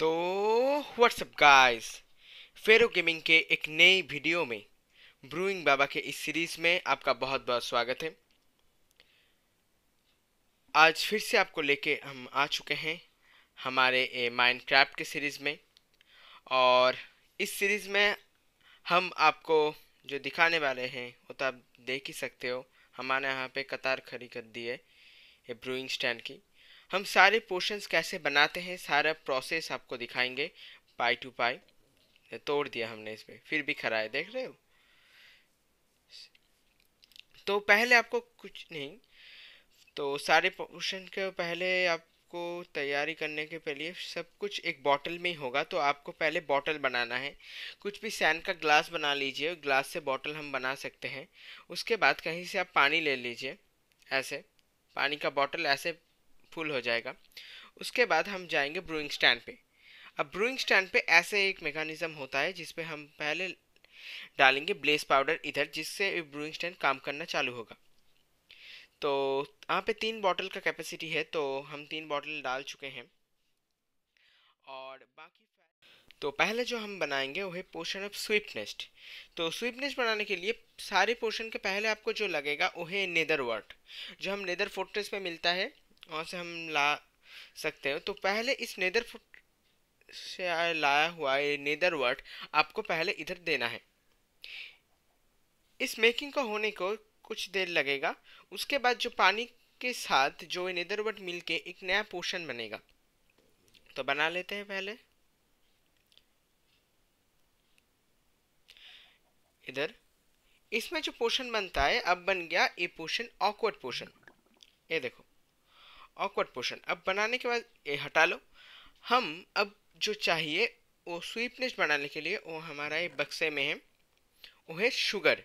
तो WhatsApp guys फेरो gaming के एक नई वीडियो में ब्रूइंग बाबा के इस सीरीज में आपका बहुत बहुत स्वागत है आज फिर से आपको लेके हम आ चुके हैं हमारे माइनक्राफ्ट के सीरीज में और इस सीरीज में हम आपको जो दिखाने वाले हैं वो तो आप देख ही सकते हो हमारे यहाँ पे कतार खड़ी कर दी है ये ब्रूइंग स्टैंड की हम सारे पोर्शंस कैसे बनाते हैं सारा प्रोसेस आपको दिखाएंगे पाई टू पाई तोड़ दिया हमने इसमें फिर भी खरा है देख रहे हो तो पहले आपको कुछ नहीं तो सारे पोर्शन के पहले आपको तैयारी करने के पहले सब कुछ एक बॉटल में ही होगा तो आपको पहले बॉटल बनाना है कुछ भी सैन का ग्लास बना लीजिए ग्लास से बॉटल हम बना सकते हैं उसके बाद कहीं से आप पानी ले लीजिए ऐसे पानी का बॉटल ऐसे फुल हो जाएगा उसके बाद हम जाएंगे ब्रूइंग स्टैंड पे अब ब्रूइंग स्टैंड पे ऐसे एक मेकानिज़म होता है जिसपे हम पहले डालेंगे ब्लेस पाउडर इधर जिससे ब्रूइंग स्टैंड काम करना चालू होगा तो यहाँ पे तीन बॉटल का कैपेसिटी है तो हम तीन बॉटल डाल चुके हैं और बाकी तो पहले जो हम बनाएंगे वो है पोर्शन ऑफ स्वीपनेस्ट तो स्वीपनेस्ट बनाने के लिए सारे पोर्शन के पहले आपको जो लगेगा वो है नेदर वर्ट जो हम नेदर फोर्ट्रेस में मिलता है वहाँ से हम ला सकते हैं तो पहले इस नेदर फुट से लाया हुआ ये नेदर वर्ड आपको पहले इधर देना है इस मेकिंग का होने को कुछ देर लगेगा उसके बाद जो पानी के साथ जो नेदर वर्ड मिल के एक नया पोर्शन बनेगा तो बना लेते हैं पहले इधर इसमें जो पोर्शन बनता है अब बन गया ये पोर्शन ऑकवर्ड पोर्शन ये देखो ऑकवर्ड पोर्शन अब बनाने के बाद ये हटा लो हम अब जो चाहिए वो स्वीपनेस बनाने के लिए वो हमारा ये बक्से में है वो है शुगर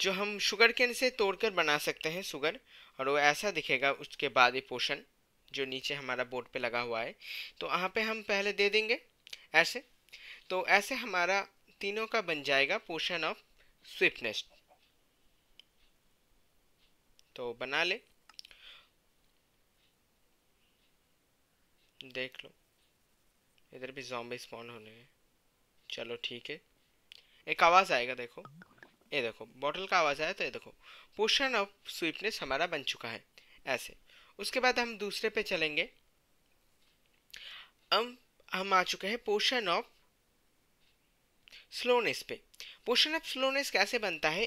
जो हम शुगर केन से तोड़कर बना सकते हैं शुगर और वो ऐसा दिखेगा उसके बाद ये पोर्शन जो नीचे हमारा बोर्ड पे लगा हुआ है तो वहाँ पे हम पहले दे देंगे ऐसे तो ऐसे हमारा तीनों का बन जाएगा पोर्शन ऑफ स्विफ्टनेस तो बना ले देख लो इधर भी जॉम्बे स्पॉन होने हैं चलो ठीक है एक आवाज़ आएगा देखो ये देखो बॉटल का आवाज़ आया तो ये देखो पोशन ऑफ स्वीपनेस हमारा बन चुका है ऐसे उसके बाद हम दूसरे पे चलेंगे हम हम आ चुके हैं पोशन ऑफ स्लोनेस पे पोशन ऑफ स्लोनेस कैसे बनता है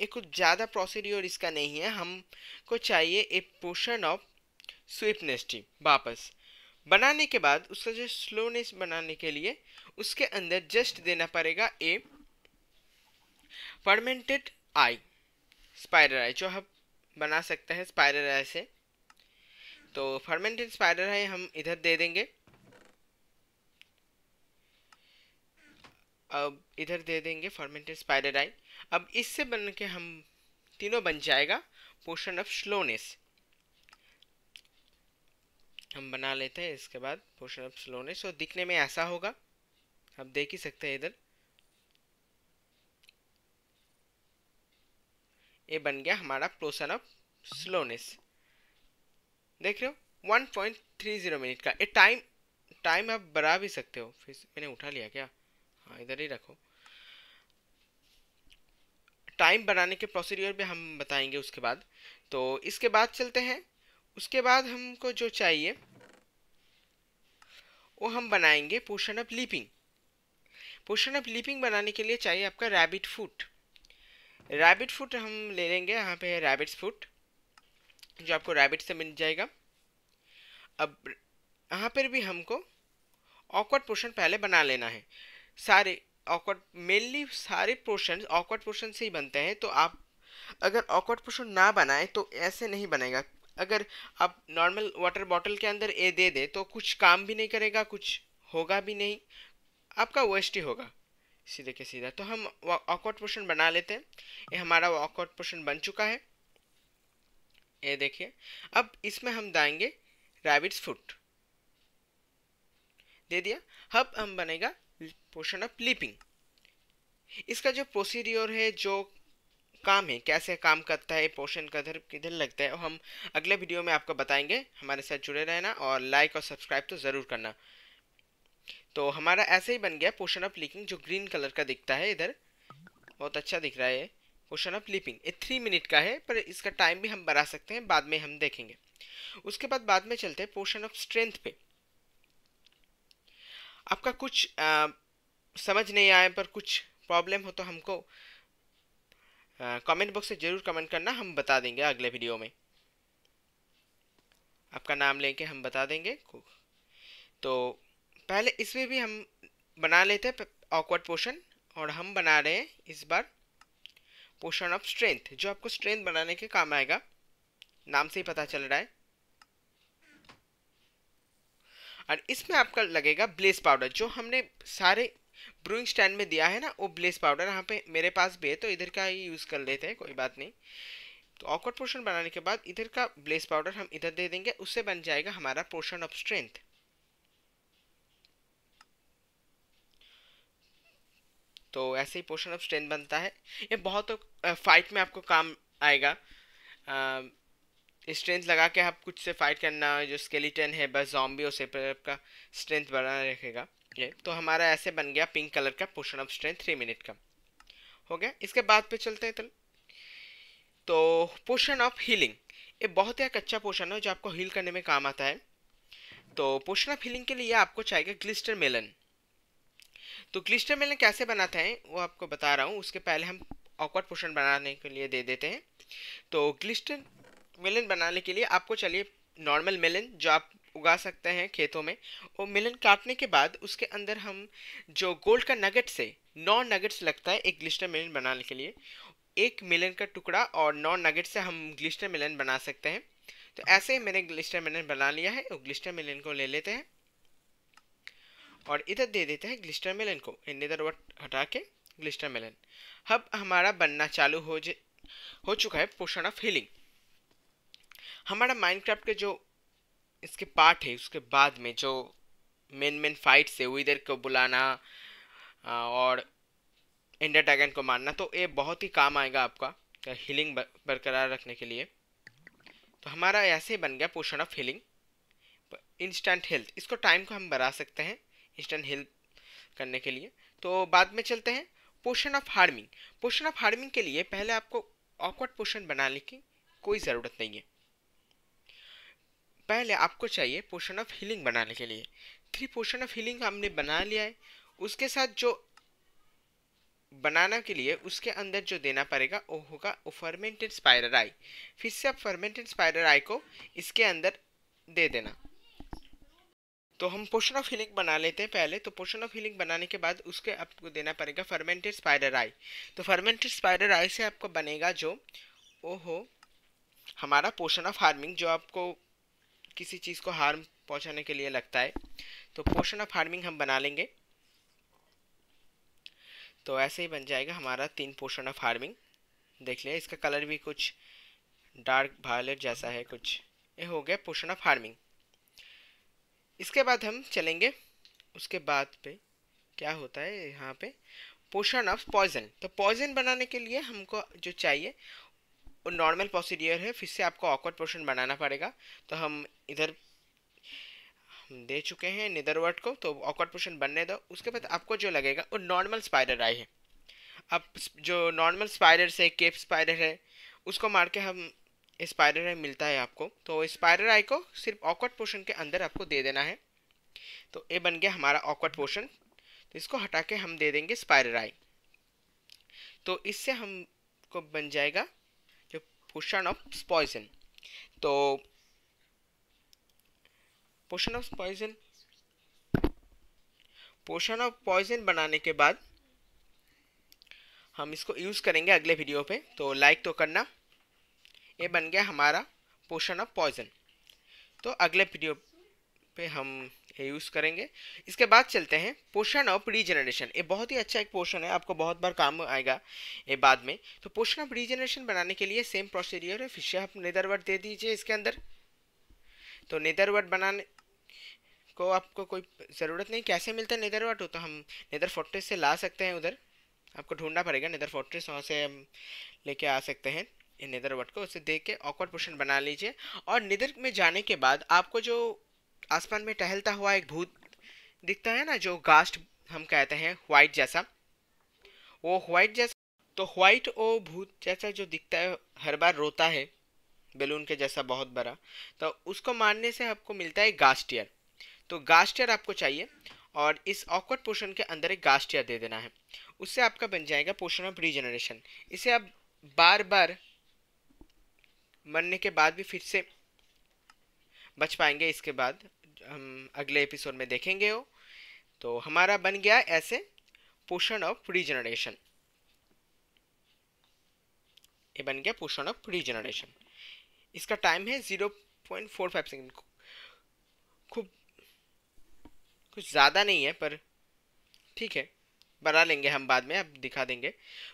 ये कुछ ज़्यादा प्रोसीड्योर इसका नहीं है हमको चाहिए ए पोशन ऑफ स्वीपनेस टी वापस बनाने के बाद उसका जो स्लोनेस बनाने के लिए उसके अंदर जस्ट देना पड़ेगा ए फर्मेंटेड आई स्पाइडर आई जो हम बना सकते हैं स्पाइडर आई से तो फर्मेंटेड स्पाइडर आई हम इधर दे देंगे अब इधर दे देंगे फर्मेंटेड स्पाइडर आई अब इससे बन के हम तीनों बन जाएगा पोर्शन ऑफ स्लोनेस हम बना लेते हैं इसके बाद पोर्शन ऑफ स्लोनेस और दिखने में ऐसा होगा आप देख ही सकते हैं इधर ये बन गया हमारा पोर्शन ऑफ स्लोनेस देख रहे हो 1.30 मिनट का ये टाइम टाइम आप बढ़ा भी सकते हो फिर मैंने उठा लिया क्या हाँ इधर ही रखो टाइम बढ़ाने के प्रोसीड्योर भी हम बताएंगे उसके बाद तो इसके बाद चलते हैं उसके बाद हमको जो चाहिए वो हम बनाएंगे potion of leaping potion of leaping बनाने के लिए चाहिए आपका रैबिट फूट रैबिट फूट हम ले लेंगे यहाँ पे है रैबिट्स फूट जो आपको रैबिट से मिल जाएगा अब यहाँ पर भी हमको ऑकवर्ड पोर्शन पहले बना लेना है सारे ऑकवर्ड मेनली सारे पोर्शन ऑकवर्ड पोर्शन से ही बनते हैं तो आप अगर ऑकवर्ड पोर्शन ना बनाएं तो ऐसे नहीं बनेगा अगर आप नॉर्मल वाटर बॉटल के अंदर ये दे दे तो कुछ काम भी नहीं करेगा कुछ होगा भी नहीं आपका वेस्ट ही होगा सीधे के सीधा तो हम ऑकवर्ड पोर्शन बना लेते हैं ये हमारा ऑकवर्ड पोर्शन बन चुका है ये देखिए अब इसमें हम दाएंगे रैबिट्स फुट दे दिया अब हम बनेगा पोर्शन ऑफ लिपिंग इसका जो प्रोसीडियोर है जो काम है कैसे काम करता है पोर्शन कधर किधर लगता है और हम अगले वीडियो में आपको बताएंगे हमारे साथ जुड़े रहना और लाइक और सब्सक्राइब तो ज़रूर करना तो हमारा ऐसे ही बन गया पोर्शन ऑफ लिकिंग जो ग्रीन कलर का दिखता है इधर बहुत अच्छा दिख रहा है पोर्शन ऑफ लिपिंग ये थ्री मिनट का है पर इसका टाइम भी हम बढ़ा सकते हैं बाद में हम देखेंगे उसके बाद बाद में चलते हैं पोर्शन ऑफ स्ट्रेंथ पे आपका कुछ आ, समझ नहीं आए पर कुछ प्रॉब्लम हो तो हमको कमेंट बॉक्स से ज़रूर कमेंट करना हम बता देंगे अगले वीडियो में आपका नाम लेके हम बता देंगे तो पहले इसमें भी हम बना लेते हैं ऑकवर्ड पोर्शन और हम बना रहे हैं इस बार पोर्शन ऑफ स्ट्रेंथ जो आपको स्ट्रेंथ बनाने के काम आएगा नाम से ही पता चल रहा है और इसमें आपका लगेगा ब्लेस पाउडर जो हमने सारे ब्रूइंग स्टैंड में दिया है ना वो ब्लेस पाउडर यहाँ पे मेरे पास भी है तो इधर का ही यूज़ कर लेते हैं कोई बात नहीं तो ऑकवर्ड पोर्शन बनाने के बाद इधर का ब्लेस पाउडर हम इधर दे देंगे उससे बन जाएगा हमारा पोर्शन ऑफ स्ट्रेंथ तो ऐसे ही पोर्शन ऑफ स्ट्रेंथ बनता है ये बहुत फाइट में आपको काम आएगा स्ट्रेंथ लगा के आप कुछ से फाइट करना जो स्केलेटन है बस जॉम्बी से पर आपका स्ट्रेंथ बढ़ा रखेगा ओके तो हमारा ऐसे बन गया पिंक कलर का potion of strength three minute का हो गया इसके बाद पे चलते हैं तल तो पोर्शन ऑफ हीलिंग ये बहुत ही एक अच्छा पोर्शन है जो आपको हील करने में काम आता है तो पोर्शन ऑफ हीलिंग के लिए आपको चाहिए ग्लिस्टर मेलन तो ग्लिस्टर मेलन कैसे बनाता है वो आपको बता रहा हूँ उसके पहले हम ऑकवर्ड पोर्शन बनाने के लिए दे देते हैं तो ग्लिस्टर मेलन बनाने के लिए आपको चलिए नॉर्मल मेलन जो आप उगा सकते हैं खेतों में और मिलन काटने के बाद उसके अंदर हम जो गोल्ड का नगेट से नौ नगेट्स लगता है एक ग्लिस्टर मिलन बनाने के लिए एक मिलन का टुकड़ा और नौ नगेट से हम ग्लिस्टर मिलन बना सकते हैं तो ऐसे ही मैंने ग्लिस्टर मिलन बना लिया है और ग्लिस्टर मिलन को ले लेते हैं और इधर दे देते हैं ग्लिस्टर मिलन को इन इधर वट हटा के ग्लिस्टर मिलन अब हमारा बनना चालू हो जे हो चुका है पोषण ऑफ हीलिंग हमारा माइनक्राफ्ट के जो इसके पार्ट है उसके बाद में जो मेन मेन फाइट्स है विदर को बुलाना और इंडर ड्रैगन को मारना तो ये बहुत ही काम आएगा आपका हीलिंग बरकरार रखने के लिए तो हमारा ऐसे ही बन गया potion of healing instant health इसको टाइम को हम बढ़ा सकते हैं इंस्टेंट हेल्थ करने के लिए तो बाद में चलते हैं potion of harming potion of harming के लिए पहले आपको ऑकवर्ड पोशन बनाने की कोई ज़रूरत नहीं है पहले आपको चाहिए पोशन ऑफ हीलिंग बनाने के लिए थ्री पोशन ऑफ हीलिंग हमने बना लिया है उसके साथ जो बनाना के लिए उसके अंदर जो देना पड़ेगा वो होगा फर्मेंटेड स्पायरल आई फिर से आप फर्मेंटेड स्पायरल आई को इसके अंदर दे देना तो हम पोशन ऑफ हीलिंग बना लेते हैं पहले तो पोशन ऑफ हीलिंग बनाने के बाद उसके आपको देना पड़ेगा फर्मेंटेड स्पायरल आई तो फर्मेंटेड स्पायरल आई से आपको बनेगा जो वो हो हमारा पोशन ऑफ हार्मिंग जो आपको किसी चीज़ को हार्म पहुंचाने के लिए लगता है तो पोर्शन ऑफ हार्मिंग हम बना लेंगे तो ऐसे ही बन जाएगा हमारा तीन पोर्शन ऑफ हार्मिंग देख लिया इसका कलर भी कुछ डार्क वायलेट जैसा है कुछ ये हो गया पोर्शन ऑफ हार्मिंग इसके बाद हम चलेंगे उसके बाद पे क्या होता है यहाँ पे पोर्शन ऑफ पॉइजन तो पॉइजन बनाने के लिए हमको जो चाहिए नॉर्मल प्रोसीडियर है फिर से आपको ऑकवर्ड पोर्शन बनाना पड़ेगा तो हम इधर दे चुके हैं निदरवर्ड को तो ऑकवर्ड पोर्शन बनने दो उसके बाद आपको जो लगेगा वो नॉर्मल स्पाइडर आई है अब जो नॉर्मल स्पाइडर से केप स्पाइडर है उसको मार के हम स्पाइडर आई मिलता है आपको तो स्पाइडर आई को सिर्फ ऑकवर्ड पोर्शन के अंदर आपको दे देना है तो ये बन गया हमारा ऑकवर्ड पोर्शन तो इसको हटा के हम दे देंगे स्पाइडर आई तो इससे हमको बन जाएगा पोशन ऑफ पॉइजन तो potion of poison potion of poison बनाने के बाद हम इसको यूज़ करेंगे अगले वीडियो पे तो लाइक तो करना ये बन गया हमारा पोशन ऑफ पॉइजन तो अगले वीडियो पे हम यूज़ करेंगे इसके बाद चलते हैं पोर्शन ऑफ रीजनरेशन ये बहुत ही अच्छा एक पोर्शन है आपको बहुत बार काम आएगा ये बाद में तो पोर्शन ऑफ रीजनरेशन बनाने के लिए सेम प्रोसीडियर है फिर से आप नेदरवर्ड दे दीजिए इसके अंदर तो नेदरवर्ड बनाने को आपको कोई ज़रूरत नहीं कैसे मिलता है नेदरवर्ड हो तो हम नेदर फोर्ट्रेस से ला सकते हैं उधर आपको ढूंढना पड़ेगा नेदर फोर्ट्रेस वहाँ से हम लेके आ सकते हैं नेदर वट को उसे देख के ऑकवर्ड पोर्शन बना लीजिए और निदर में जाने के बाद आपको जो आसमान में टहलता हुआ एक भूत दिखता है ना जो गास्ट हम कहते हैं व्हाइट जैसा वो वाइट जैसा तो व्हाइट वो भूत जैसा जो दिखता है हर बार रोता है बेलून के जैसा बहुत बड़ा तो उसको मारने से आपको मिलता है गास्टियर तो गास्टियर आपको चाहिए और इस ऑकवर्ड पोर्शन के अंदर एक गास्टियर दे देना है उससे आपका बन जाएगा पोर्शन ऑफ रीजनरेशन इसे आप बार बार मरने के बाद भी फिर से बच पाएंगे इसके बाद हम अगले एपिसोड में देखेंगे हो तो हमारा बन गया ऐसे पोषण ऑफ रीजनरेशन ये बन गया पोषण ऑफ रीजनरेशन इसका टाइम है zero point four five second खूब कुछ ज़्यादा नहीं है पर ठीक है बना लेंगे हम बाद में अब दिखा देंगे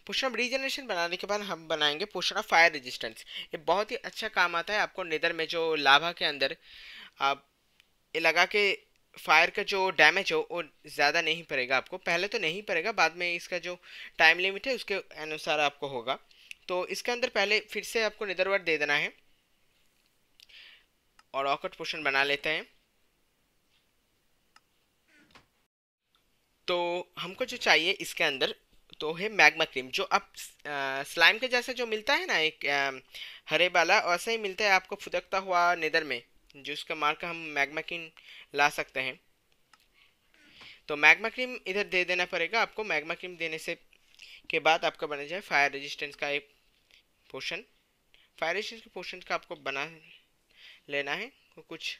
पोषण ऑफ रीजनरेशन बनाने के बाद हम बनाएंगे पोषण ऑफ फायर रेजिस्टेंस ये बहुत ही अच्छा काम आता है आपको नेदर में जो लाभा के अंदर आप लगा के फायर का जो डैमेज हो वो ज़्यादा नहीं पड़ेगा आपको पहले तो नहीं पड़ेगा बाद में इसका जो टाइम लिमिट है उसके अनुसार आपको होगा तो इसके अंदर पहले फिर से आपको निदरवर्ड दे देना है और ऑकट पोशन बना लेते हैं तो हमको जो चाहिए इसके अंदर तो है मैग्मा क्रीम जो आप स्लाइम के जैसा जो मिलता है ना एक हरे वाला वैसा ही मिलता है आपको फुदकता हुआ नेदर में जिसका मार्क हम मैगमा क्रीम ला सकते हैं तो मैगमा क्रीम इधर दे देना पड़ेगा आपको मैगमा क्रीम देने से के बाद आपका बना जाए फायर रेजिस्टेंस का एक पोर्शन फायर रेजिस्टेंस के पोर्शन का आपको बना लेना है कुछ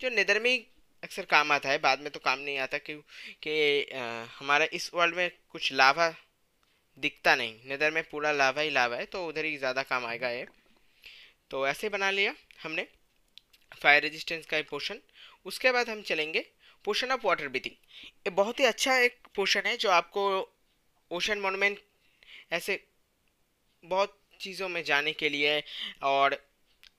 जो नेदर में अक्सर काम आता है बाद में तो काम नहीं आता क्यों कि हमारा इस वर्ल्ड में कुछ लाभा दिखता नहीं नेदर में पूरा लावा ही लावा है तो उधर ही ज़्यादा काम आएगा ये तो ऐसे बना लिया हमने फायर रेजिस्टेंस का पोर्शन उसके बाद हम चलेंगे पोर्शन ऑफ वाटर ब्रीथिंग ये बहुत ही अच्छा एक पोर्शन है जो आपको ओशन मोनूमेंट ऐसे बहुत चीज़ों में जाने के लिए और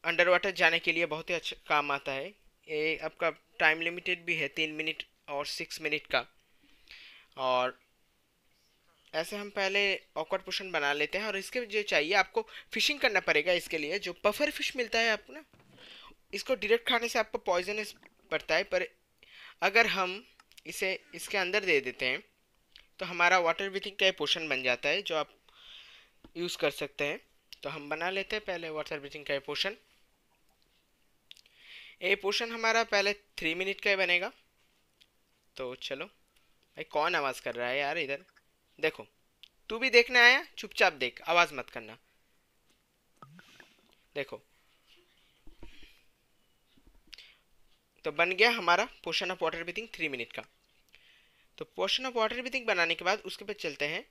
अंडर वाटर जाने के लिए बहुत ही अच्छा काम आता है ये आपका टाइम लिमिटेड भी है तीन मिनट और सिक्स मिनट का और ऐसे हम पहले ऑकवर्ड पोर्शन बना लेते हैं और इसके जो चाहिए आपको फिशिंग करना पड़ेगा इसके लिए जो पफर फिश मिलता है आपको ना इसको डायरेक्ट खाने से आपको पॉइजनस पड़ता है पर अगर हम इसे इसके अंदर दे देते हैं तो हमारा वाटर ब्रीथिंग का पोर्शन बन जाता है जो आप यूज़ कर सकते हैं तो हम बना लेते हैं पहले वाटर ब्रीथिंग का पोर्शन ये पोर्शन हमारा पहले थ्री मिनट का ही बनेगा तो चलो भाई कौन आवाज़ कर रहा है यार इधर देखो तू भी देखने आया चुपचाप देख आवाज़ मत करना देखो तो बन गया हमारा potion of water breathing three minute का तो पोर्शन ऑफ वाटर ब्रीथिंग बनाने के बाद उसके बाद चलते हैं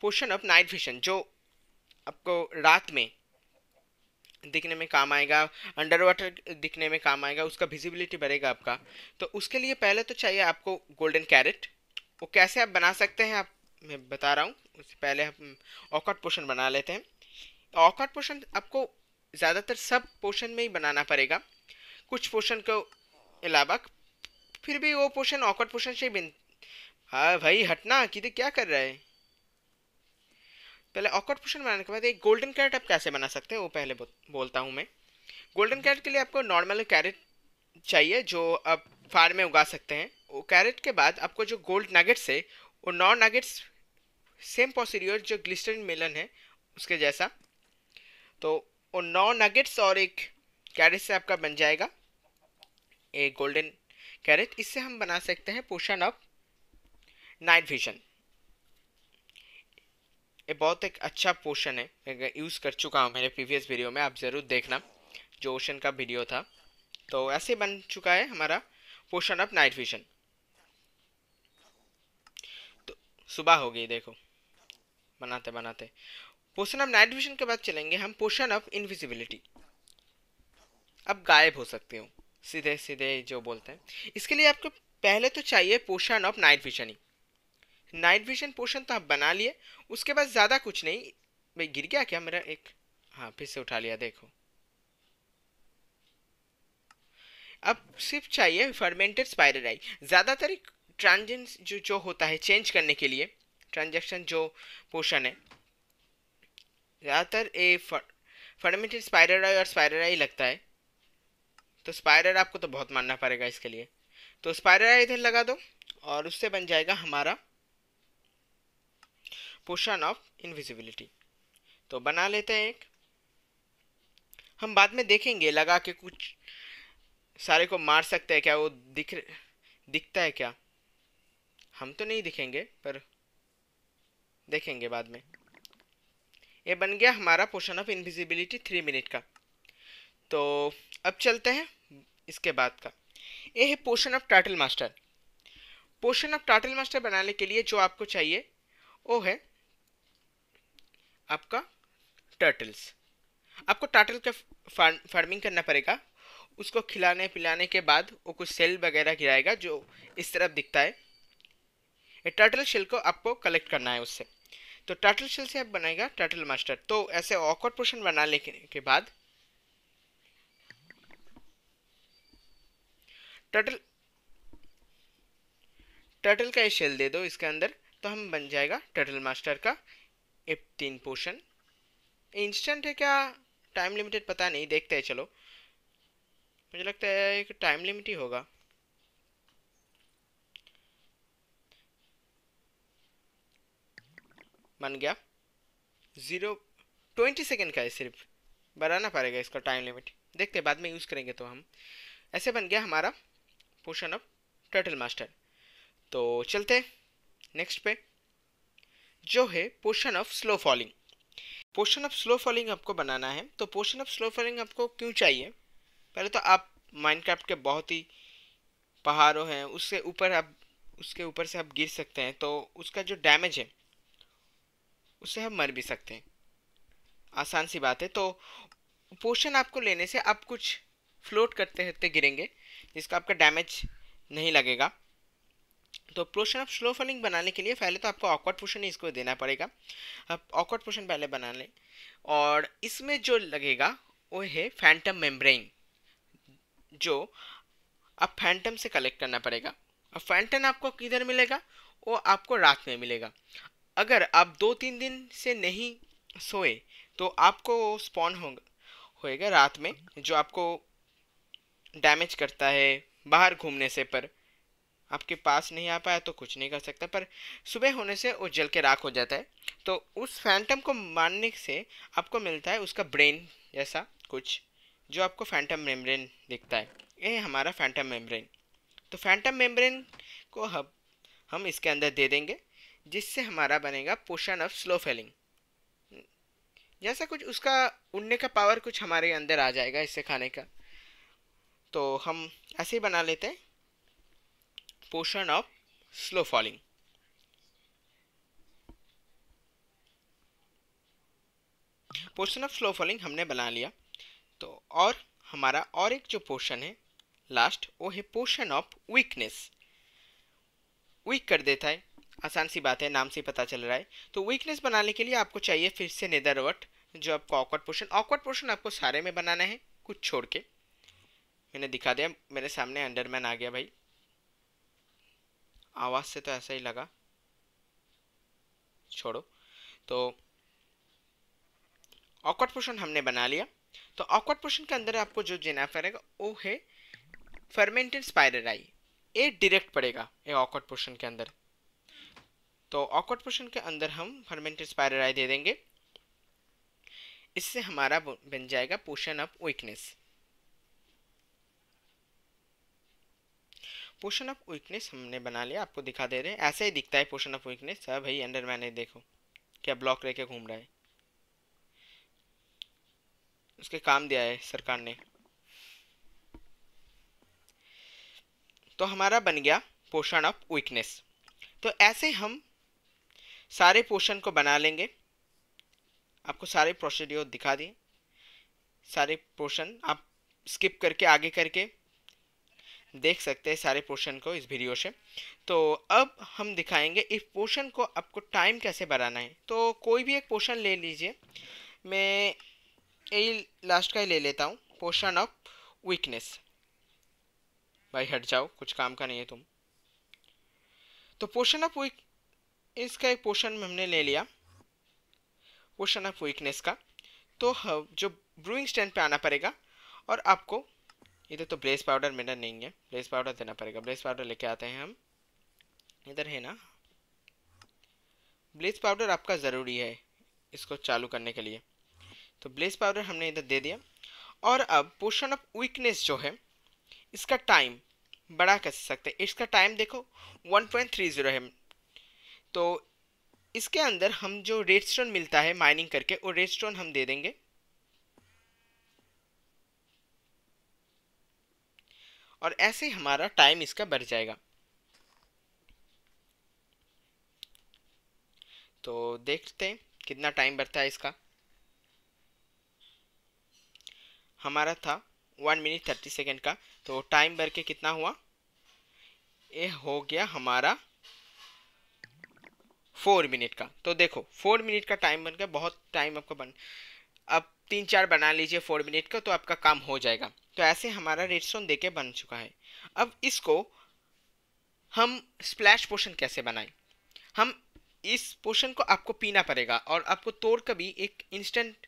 पोर्शन ऑफ नाइट विशन जो आपको रात में दिखने में काम आएगा अंडर वाटर दिखने में काम आएगा उसका विजिबिलिटी बढ़ेगा आपका तो उसके लिए पहले तो चाहिए आपको गोल्डन कैरेट वो कैसे आप बना सकते हैं आप मैं बता रहा हूँ उससे पहले हम ऑकट पोर्शन बना लेते हैं ऑकट पोर्शन आपको ज़्यादातर सब पोर्शन में ही बनाना पड़ेगा कुछ पोर्शन को अलावा फिर भी वो पोर्शन ऑकवर्ड पोर्शन से बिन हाँ भाई हटना कि क्या कर रहा है पहले ऑकवर्ड पोर्शन बनाने के बाद एक गोल्डन कैरेट आप कैसे बना सकते हैं वो पहले बो, बोलता हूँ मैं गोल्डन कैरेट के लिए आपको नॉर्मल कैरेट चाहिए जो आप फार्म में उगा सकते हैं वो कैरेट के बाद आपको जो गोल्ड नगेट्स है वो नॉन नगेट्स सेम पॉसिरियर जो ग्लिस्टरिन मिलन है उसके जैसा तो वो नौ नगेट्स और एक कैरेट से आपका बन जाएगा ए गोल्डन कैरेट इससे हम बना सकते हैं पोर्शन ऑफ नाइट विजन ये बहुत एक अच्छा पोर्शन है यूज़ कर चुका हूँ मेरे प्रीवियस वीडियो में आप ज़रूर देखना जो ओशन का वीडियो था तो ऐसे बन चुका है हमारा पोर्शन ऑफ नाइट विजन तो सुबह हो गई देखो बनाते बनाते पोर्शन ऑफ नाइट विजन के बाद चलेंगे हम पोर्शन ऑफ इनविजिबिलिटी अब गायब हो सकते हो सीधे सीधे जो बोलते हैं इसके लिए आपको पहले तो चाहिए पोषण ऑफ नाइट विजन ही नाइट विजन पोषण तो आप बना लिए उसके बाद ज़्यादा कुछ नहीं भाई गिर गया क्या मेरा एक हाँ फिर से उठा लिया देखो अब सिर्फ चाहिए फर्मेंटेड स्पाइरल आई ज़्यादातर ट्रांजेंस जो जो होता है चेंज करने के लिए ट्रांजेक्शन जो पोषण है ज़्यादातर ए फर्मेंटेड स्पाइरल आई और स्पाइरल आई लगता है तो स्पाइडर आपको तो बहुत मानना पड़ेगा इसके लिए तो स्पाइडर इधर लगा दो और उससे बन जाएगा हमारा पोशन ऑफ इनविजिबिलिटी तो बना लेते हैं एक हम बाद में देखेंगे लगा के कुछ सारे को मार सकते हैं क्या वो दिख दिखता है क्या हम तो नहीं दिखेंगे पर देखेंगे बाद में ये बन गया हमारा potion of invisibility three minute का तो अब चलते हैं इसके बाद का ये है potion of turtle master potion of turtle master बनाने के लिए जो आपको चाहिए वो है आपका टर्टल्स आपको टाटल का फार्मिंग करना पड़ेगा उसको खिलाने पिलाने के बाद वो कुछ सेल वगैरह गिराएगा जो इस तरफ दिखता है ये टर्टल शेल को आपको कलेक्ट करना है उससे तो टर्टल शेल से आप बनाएगा टर्टल मास्टर तो ऐसे ऑकवर्ड पोर्शन बना लेने के बाद टर्टल टर्टल का शेल दे दो इसके अंदर तो हम बन जाएगा टर्टल मास्टर का तीन पोशन इंस्टेंट है क्या टाइम लिमिटेड पता नहीं देखते हैं चलो मुझे लगता है एक टाइम लिमिट ही होगा बन गया ज़ीरो ट्वेंटी सेकेंड का है सिर्फ बढ़ाना पड़ेगा इसका टाइम लिमिट देखते हैं बाद में यूज़ करेंगे तो हम ऐसे बन गया हमारा पोर्शन ऑफ टर्टल मास्टर तो चलते नेक्स्ट पे जो है potion of slow falling potion of slow falling आपको बनाना है तो पोर्शन ऑफ स्लो फॉलिंग आपको क्यों चाहिए पहले तो आप माइनक्राफ्ट के बहुत ही पहाड़ों हैं उससे ऊपर आप उसके ऊपर से आप गिर सकते हैं तो उसका जो डैमेज है उससे हम मर भी सकते हैं आसान सी बात है तो पोर्शन आपको लेने से आप कुछ फ्लोट करते रहते गिरेंगे जिसका आपका डैमेज नहीं लगेगा तो पोर्शन ऑफ स्लो फॉलिंग बनाने के लिए पहले तो आपको ऑकवर्ड पोर्शन इसको देना पड़ेगा आप ऑकवर्ड पोर्शन पहले बना लें और इसमें जो लगेगा वो है फैंटम मेम्ब्रेन जो आप फैंटम से कलेक्ट करना पड़ेगा अब फैंटम आपको किधर मिलेगा वो आपको रात में मिलेगा अगर आप दो तीन दिन से नहीं सोए तो आपको स्पॉन होगा होएगा रात में जो आपको डैमेज करता है बाहर घूमने से पर आपके पास नहीं आ पाया तो कुछ नहीं कर सकता पर सुबह होने से वो जल के राख हो जाता है तो उस फैंटम को मारने से आपको मिलता है उसका ब्रेन जैसा कुछ जो आपको फैंटम मेम्ब्रेन दिखता है ये हमारा फैंटम मेम्ब्रेन तो फैंटम मेम्ब्रेन को हम हम इसके अंदर दे देंगे जिससे हमारा बनेगा पोशन ऑफ स्लो फेलिंग जैसा कुछ उसका उड़ने का पावर कुछ हमारे अंदर आ जाएगा इससे खाने का तो हम ऐसे ही बना लेते हैं potion of slow falling potion of slow falling हमने बना लिया तो और हमारा और एक जो पोर्शन है लास्ट वो है पोर्शन ऑफ वीकनेस वीक कर देता है आसान सी बात है नाम से पता चल रहा है तो वीकनेस बनाने के लिए आपको चाहिए फिर से नेदरवट जो आपका ऑकवर्ड पोर्शन ऑकवर्ड पोर्शन आपको सारे में बनाना है कुछ छोड़ के मैंने दिखा दिया मेरे सामने अंडरमैन आ गया भाई आवाज़ से तो ऐसा ही लगा छोड़ो तो ऑकवर्ड पोर्शन हमने बना लिया तो ऑकवर्ड पोर्शन के अंदर आपको जो जेनाफा रहेगा वो है फर्मेंटेड स्पाइडर आई ये डायरेक्ट पड़ेगा ये ऑकवर्ड पोर्शन के अंदर तो ऑकवर्ड पोर्शन के अंदर हम फर्मेंटेड स्पाइडर आई दे देंगे इससे हमारा बन जाएगा potion of weakness potion of weakness हमने बना लिया आपको दिखा दे रहे हैं ऐसे ही दिखता है पोशन ऑफ वीकनेस है भाई अंडर मैंने देखो क्या ब्लॉक लेके घूम रहा है उसके काम दिया है सरकार ने तो हमारा बन गया पोशन ऑफ वीकनेस तो ऐसे हम सारे पोर्शन को बना लेंगे आपको सारे प्रोसीड्योर दिखा दिए सारे पोर्शन आप स्किप करके आगे करके देख सकते हैं सारे पोर्शन को इस वीडियो से तो अब हम दिखाएंगे इस पोर्शन को आपको टाइम कैसे बढ़ाना है तो कोई भी एक पोर्शन ले लीजिए मैं यही लास्ट का ही ले लेता हूँ पोर्शन ऑफ वीकनेस भाई हट जाओ कुछ काम का नहीं है तुम तो पोर्शन ऑफ वीक इसका एक पोर्शन हमने ले लिया पोर्शन ऑफ वीकनेस का तो जो ब्रूइंग स्टैंड पे आना पड़ेगा और आपको इधर तो ब्लेस पाउडर मेरा नहीं है ब्लेस पाउडर देना पड़ेगा ब्लेस पाउडर लेके आते हैं हम इधर है ना ब्लेस पाउडर आपका ज़रूरी है इसको चालू करने के लिए तो ब्लेस पाउडर हमने इधर दे दिया और अब पोशन ऑफ वीकनेस जो है इसका टाइम बड़ा कर सकते हैं इसका टाइम देखो 1.30 है तो इसके अंदर हम जो रेड स्टोन मिलता है माइनिंग करके वो रेड स्टोन हम दे देंगे और ऐसे हमारा टाइम इसका बढ़ जाएगा तो देखते हैं कितना टाइम बढ़ता है इसका हमारा था वन मिनट थर्टी सेकेंड का तो टाइम भर के कितना हुआ ये हो गया हमारा फोर मिनट का तो देखो फोर मिनट का टाइम बन गया बहुत टाइम आपका बन अब तीन चार बना लीजिए फोर मिनट का तो आपका काम हो जाएगा तो ऐसे हमारा रेडस्टोन देके बन चुका है अब इसको हम स्प्लैश पोशन कैसे बनाएं हम इस पोशन को आपको पीना पड़ेगा और आपको तोड़ कर भी एक इंस्टेंट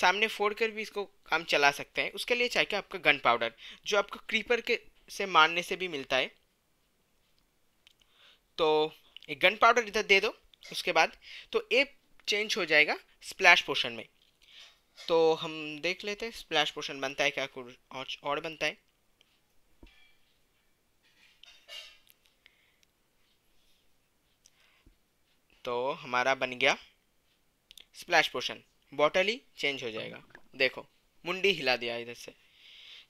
सामने फोड़ कर भी इसको काम चला सकते हैं उसके लिए चाहिए आपका गन पाउडर जो आपको क्रीपर के से मारने से भी मिलता है तो एक गन पाउडर इधर दे दो उसके बाद तो ये चेंज हो जाएगा स्प्लैश पोशन में तो हम देख लेते हैं स्प्लैश पोर्शन बनता है क्या कुछ और बनता है तो हमारा बन गया स्प्लैश पोर्शन बॉटल ही चेंज हो जाएगा देखो मुंडी हिला दिया इधर से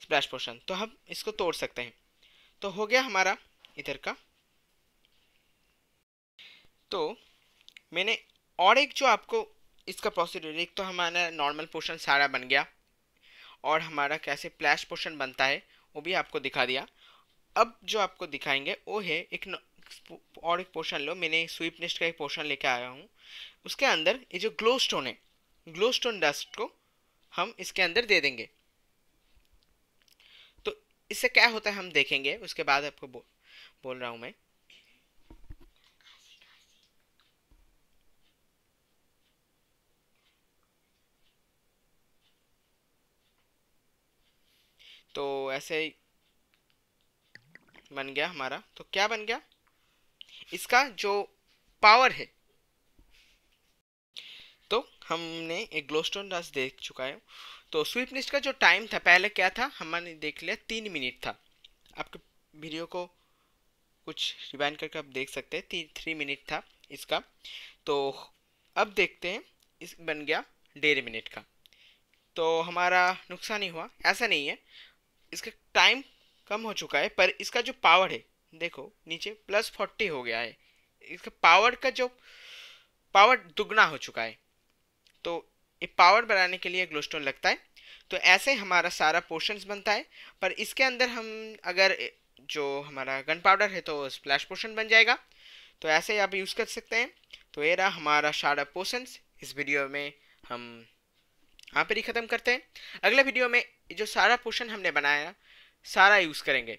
स्प्लैश पोर्शन तो हम इसको तोड़ सकते हैं तो हो गया हमारा इधर का तो मैंने और एक जो आपको इसका प्रोसीडर एक तो हमारा नॉर्मल पोर्शन सारा बन गया और हमारा कैसे फ्लैश पोर्शन बनता है वो भी आपको दिखा दिया अब जो आपको दिखाएंगे वो है एक न, और एक पोर्शन लो मैंने स्वीप नेस्ट का एक पोर्शन लेके आया हूँ उसके अंदर ये जो ग्लो स्टोन है ग्लो स्टोन डस्ट को हम इसके अंदर दे देंगे तो इससे क्या होता है हम देखेंगे उसके बाद आपको बो, बोल रहा हूँ मैं ऐसे ही बन गया हमारा तो क्या बन गया इसका जो पावर है तो हमने एक ग्लोस्टोन डस देख चुका है तो स्वीपनिस्ट का जो टाइम था पहले क्या था हमने देख लिया तीन मिनट था आपके वीडियो को कुछ रिवाइंड करके आप देख सकते हैं तीन थ्री मिनट था इसका तो अब देखते हैं इस बन गया डेढ़ मिनट का तो हमारा नुकसान ही हुआ ऐसा नहीं है इसका टाइम कम हो चुका है पर इसका जो पावर है देखो नीचे प्लस फोर्टी हो गया है इसका पावर का जो पावर दुगना हो चुका है तो ये पावर बढ़ाने के लिए ग्लोस्टोन लगता है तो ऐसे हमारा सारा पोर्शंस बनता है पर इसके अंदर हम अगर जो हमारा गन पाउडर है तो स्प्लैश पोर्शन बन जाएगा तो ऐसे आप यूज़ कर सकते हैं तो ये रहा हमारा सारा पोर्शंस इस वीडियो में हम यहाँ पर ही ख़त्म करते हैं अगले वीडियो में जो सारा पोर्शन हमने बनाया सारा यूज़ करेंगे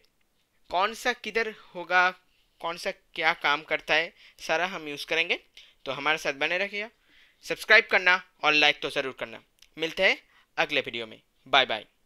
कौन सा किधर होगा कौन सा क्या काम करता है सारा हम यूज़ करेंगे तो हमारे साथ बने रखिएगा सब्सक्राइब करना और लाइक तो ज़रूर करना मिलते हैं अगले वीडियो में बाय बाय